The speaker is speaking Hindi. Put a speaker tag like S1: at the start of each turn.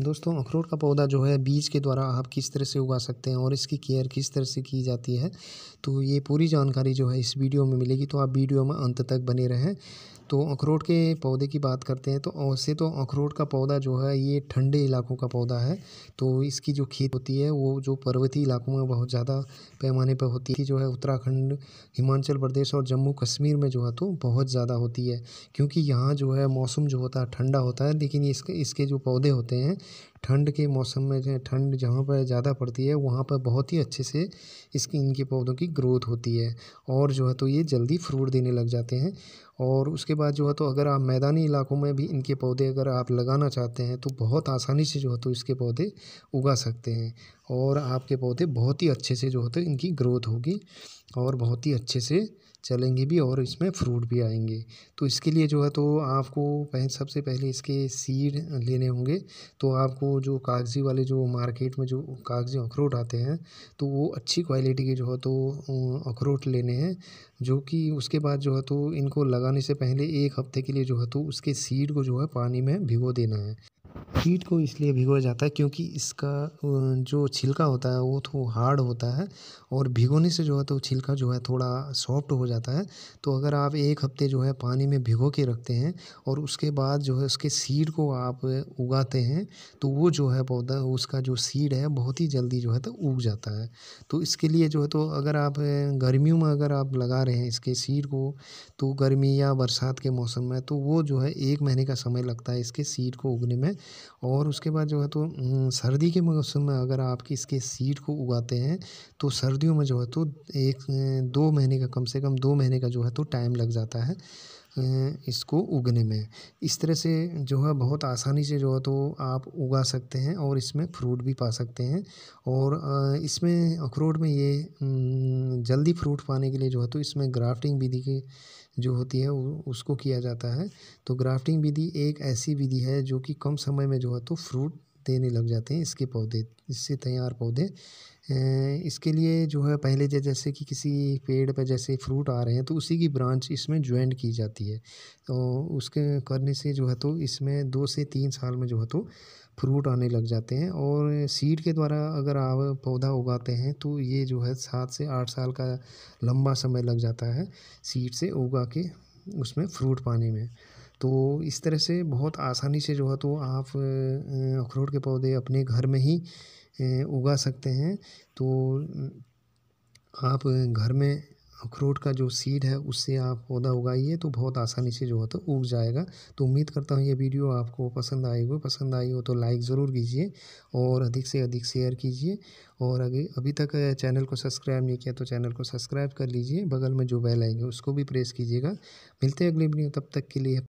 S1: दोस्तों अखरोट का पौधा जो है बीज के द्वारा आप किस तरह से उगा सकते हैं और इसकी केयर किस तरह से की जाती है तो ये पूरी जानकारी जो है इस वीडियो में मिलेगी तो आप वीडियो में अंत तक बने रहें तो अखरोट के पौधे की बात करते हैं तो वैसे तो अखरोट का पौधा जो है ये ठंडे इलाकों का पौधा है तो इसकी जो खेती होती है वो जो पर्वतीय इलाकों में बहुत ज़्यादा पैमाने पर होती है जो है उत्तराखंड हिमाचल प्रदेश और जम्मू कश्मीर में जो है तो बहुत ज़्यादा होती है क्योंकि यहाँ जो है मौसम जो होता है ठंडा होता है लेकिन इसके इसके जो पौधे होते हैं ठंड के मौसम में जो ठंड जहाँ पर ज़्यादा पड़ती है वहाँ पर बहुत ही अच्छे से इसकी इनके पौधों की ग्रोथ होती है और जो है तो ये जल्दी फ्रूट देने लग जाते हैं और उसके बाद जो है तो अगर आप मैदानी इलाकों में भी इनके पौधे अगर आप लगाना चाहते हैं तो बहुत आसानी से जो है तो इसके पौधे उगा सकते हैं और आपके पौधे बहुत ही अच्छे से जो होते हैं इनकी ग्रोथ होगी और बहुत ही अच्छे से चलेंगे भी और इसमें फ्रूट भी आएंगे तो इसके लिए जो है तो आपको पहले सबसे पहले इसके सीड लेने होंगे तो आपको जो कागज़ी वाले जो मार्केट में जो कागज़ी अखरोट आते हैं तो वो अच्छी क्वालिटी के जो है तो अखरोट लेने हैं जो कि उसके बाद जो है तो इनको लगाने से पहले एक हफ्ते के लिए जो है तो उसके सीड को जो है पानी में भिगो देना है हीट को इसलिए भिगोया जाता है क्योंकि इसका जो छिलका होता है वो तो हार्ड होता है और भिगोने से जो है तो छिलका जो है थोड़ा सॉफ्ट हो जाता है तो अगर आप एक हफ्ते जो है पानी में भिगो के रखते हैं और उसके बाद जो है उसके सीड को आप उगाते हैं तो वो जो है पौधा उसका जो सीड है बहुत ही जल्दी जो है तो उग जाता है तो इसके लिए जो है तो अगर आप गर्मियों में अगर आप लगा रहे हैं इसके सीड को तो गर्मी या बरसात के मौसम में तो वो जो है एक महीने का समय लगता है इसके सीड को उगने में और उसके बाद जो है तो सर्दी के मौसम में अगर आप इसके सीड को उगाते हैं तो सर्दियों में जो है तो एक दो महीने का कम से कम दो महीने का जो है तो टाइम लग जाता है इसको उगने में इस तरह से जो है बहुत आसानी से जो है तो आप उगा सकते हैं और इसमें फ्रूट भी पा सकते हैं और इसमें अखरोट में ये जल्दी फ्रूट पाने के लिए जो है तो इसमें ग्राफ्टिंग विधि के जो होती है उसको किया जाता है तो ग्राफ्टिंग विधि एक ऐसी विधि है जो कि कम समय में जो है तो फ्रूट देने लग जाते हैं इसके पौधे इससे तैयार पौधे इसके लिए जो है पहले जैसे कि किसी पेड़ पर जैसे फ्रूट आ रहे हैं तो उसी की ब्रांच इसमें ज्वाइंट की जाती है तो उसके करने से जो है तो इसमें दो से तीन साल में जो है तो फ्रूट आने लग जाते हैं और सीड के द्वारा अगर आप पौधा उगाते हैं तो ये जो है सात से आठ साल का लंबा समय लग जाता है सीड से उगा के उसमें फ्रूट पाने में तो इस तरह से बहुत आसानी से जो है तो आप अखरोट के पौधे अपने घर में ही उगा सकते हैं तो आप घर में अखरोट का जो सीड है उससे आप पौधा उगाइए तो बहुत आसानी से जो है तो उग जाएगा तो उम्मीद करता हूँ ये वीडियो आपको पसंद आई हो पसंद आई हो तो लाइक ज़रूर कीजिए और अधिक से अधिक शेयर कीजिए और अगर अभी तक चैनल को सब्सक्राइब नहीं किया तो चैनल को सब्सक्राइब कर लीजिए बगल में जो बेल आएंगे उसको भी प्रेस कीजिएगा मिलते हैं अगले वीडियो तब तक के लिए